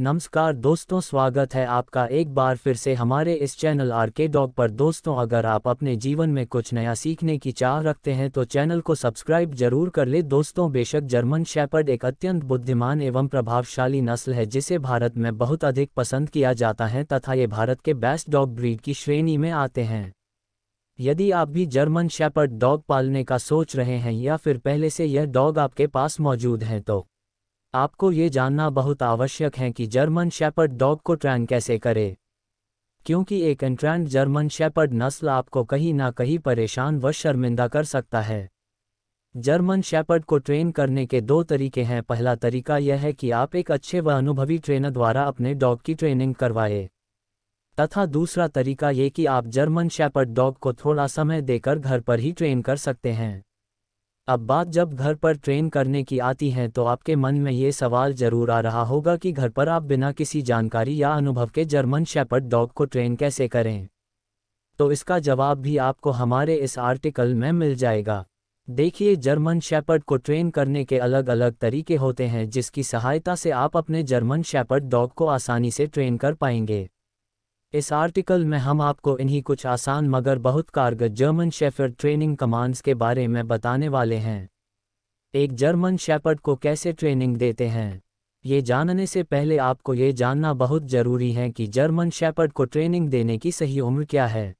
नमस्कार दोस्तों स्वागत है आपका एक बार फिर से हमारे इस चैनल आर के डॉग पर दोस्तों अगर आप अपने जीवन में कुछ नया सीखने की चाह रखते हैं तो चैनल को सब्सक्राइब जरूर कर ले दोस्तों बेशक जर्मन शेपर्ड एक अत्यंत बुद्धिमान एवं प्रभावशाली नस्ल है जिसे भारत में बहुत अधिक पसंद किया जाता है तथा ये भारत के बेस्ट डॉग ब्रीड की श्रेणी में आते हैं यदि आप भी जर्मन शेपर्ड डॉग पालने का सोच रहे हैं या फिर पहले से यह डॉग आपके पास मौजूद हैं तो आपको ये जानना बहुत आवश्यक है कि जर्मन शेपर्ड डॉग को ट्रैन कैसे करें क्योंकि एक एंट्रैंड जर्मन शेपर्ड नस्ल आपको कहीं ना कहीं परेशान व शर्मिंदा कर सकता है जर्मन शेपर्ड को ट्रेन करने के दो तरीके हैं पहला तरीका यह है कि आप एक अच्छे व अनुभवी ट्रेनर द्वारा अपने डॉग की ट्रेनिंग करवाएं तथा दूसरा तरीका ये कि आप जर्मन शेपर्ड डॉग को थोड़ा समय देकर घर पर ही ट्रेन कर सकते हैं अब बात जब घर पर ट्रेन करने की आती है तो आपके मन में ये सवाल जरूर आ रहा होगा कि घर पर आप बिना किसी जानकारी या अनुभव के जर्मन शेपर्ड डॉग को ट्रेन कैसे करें तो इसका जवाब भी आपको हमारे इस आर्टिकल में मिल जाएगा देखिए जर्मन शेपर्ड को ट्रेन करने के अलग अलग तरीके होते हैं जिसकी सहायता से आप अपने जर्मन शेपर्ड डॉग को आसानी से ट्रेन कर पाएंगे इस आर्टिकल में हम आपको इन्हीं कुछ आसान मगर बहुत कारगर जर्मन शेफर्ड ट्रेनिंग कमांड्स के बारे में बताने वाले हैं एक जर्मन शेफर्ड को कैसे ट्रेनिंग देते हैं ये जानने से पहले आपको ये जानना बहुत ज़रूरी है कि जर्मन शेफर्ड को ट्रेनिंग देने की सही उम्र क्या है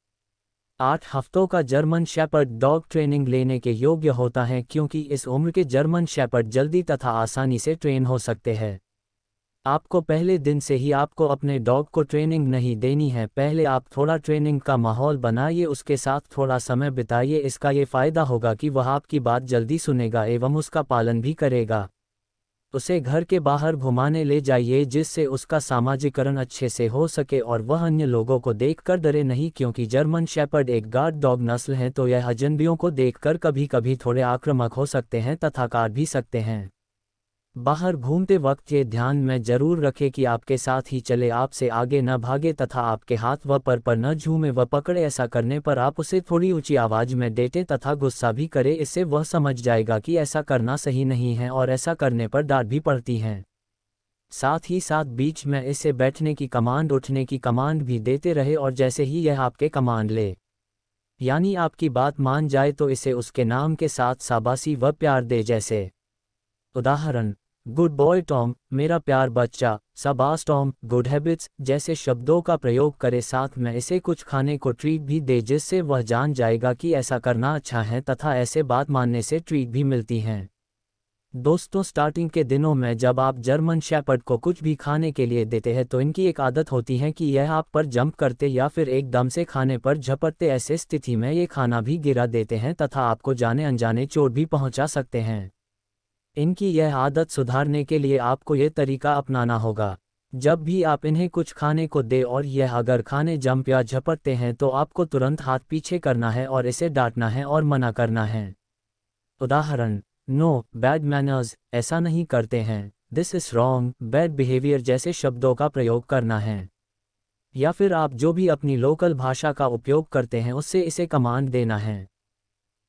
आठ हफ्तों का जर्मन शेपर्ड डॉग ट्रेनिंग लेने के योग्य होता है क्योंकि इस उम्र के जर्मन शेपर्ड जल्दी तथा आसानी से ट्रेन हो सकते हैं आपको पहले दिन से ही आपको अपने डॉग को ट्रेनिंग नहीं देनी है पहले आप थोड़ा ट्रेनिंग का माहौल बनाइए उसके साथ थोड़ा समय बिताइए इसका ये फ़ायदा होगा कि वह आपकी बात जल्दी सुनेगा एवं उसका पालन भी करेगा उसे घर के बाहर घुमाने ले जाइए जिससे उसका सामाजिकरण अच्छे से हो सके और वह अन्य लोगों को देखकर डरे नहीं क्योंकि जर्मन शेपर्ड एक गार्ड डॉग नस्ल है तो यह अजनबियों को देखकर कभी कभी थोड़े आक्रामक हो सकते हैं तथा काट भी सकते हैं बाहर घूमते वक्त ये ध्यान में जरूर रखे कि आपके साथ ही चले आपसे आगे न भागे तथा आपके हाथ व पर पर न झूमे व पकड़े ऐसा करने पर आप उसे थोड़ी ऊंची आवाज में देते तथा गुस्सा भी करे इससे वह समझ जाएगा कि ऐसा करना सही नहीं है और ऐसा करने पर डांट भी पड़ती है साथ ही साथ बीच में इसे बैठने की कमांड उठने की कमांड भी देते रहे और जैसे ही यह आपके कमांड ले यानी आपकी बात मान जाए तो इसे उसके नाम के साथ साबासी व प्यार दे जैसे उदाहरण गुड बॉय टॉम मेरा प्यार बच्चा सबास टॉम गुड हैबिट्स जैसे शब्दों का प्रयोग करे साथ में इसे कुछ खाने को ट्रीट भी दे जिससे वह जान जाएगा कि ऐसा करना अच्छा है तथा ऐसे बात मानने से ट्रीट भी मिलती हैं दोस्तों स्टार्टिंग के दिनों में जब आप जर्मन शैपर्ड को कुछ भी खाने के लिए देते हैं तो इनकी एक आदत होती है कि यह आप पर जंप करते या फिर एकदम से खाने पर झपटते ऐसे स्थिति में ये खाना भी गिरा देते हैं तथा आपको जाने अनजाने चोट भी पहुंचा सकते हैं इनकी यह आदत सुधारने के लिए आपको यह तरीका अपनाना होगा जब भी आप इन्हें कुछ खाने को दे और यह अगर खाने जंप या झपटते हैं तो आपको तुरंत हाथ पीछे करना है और इसे डांटना है और मना करना है उदाहरण नो बैड मैनर्स ऐसा नहीं करते हैं this is wrong bad behaviour जैसे शब्दों का प्रयोग करना है या फिर आप जो भी अपनी लोकल भाषा का उपयोग करते हैं उससे इसे कमांड देना है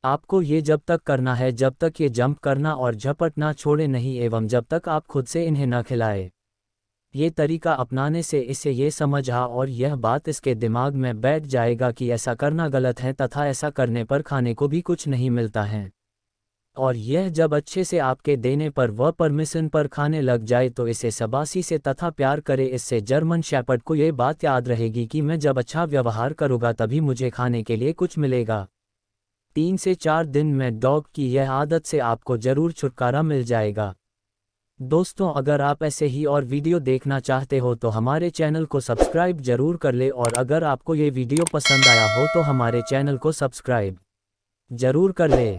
आपको ये जब तक करना है जब तक ये जंप करना और झपटना छोड़े नहीं एवं जब तक आप खुद से इन्हें न खिलाए ये तरीका अपनाने से इसे ये समझ आ और यह बात इसके दिमाग में बैठ जाएगा कि ऐसा करना गलत है तथा ऐसा करने पर खाने को भी कुछ नहीं मिलता है और यह जब अच्छे से आपके देने पर वह परमिशन पर खाने लग जाए तो इसे सबासी से तथा प्यार करे इससे जर्मन शैपर्ड को ये बात याद रहेगी कि मैं जब अच्छा व्यवहार करूँगा तभी मुझे खाने के लिए कुछ मिलेगा तीन से चार दिन में डॉग की यह आदत से आपको जरूर छुटकारा मिल जाएगा दोस्तों अगर आप ऐसे ही और वीडियो देखना चाहते हो तो हमारे चैनल को सब्सक्राइब जरूर कर ले और अगर आपको ये वीडियो पसंद आया हो तो हमारे चैनल को सब्सक्राइब जरूर कर ले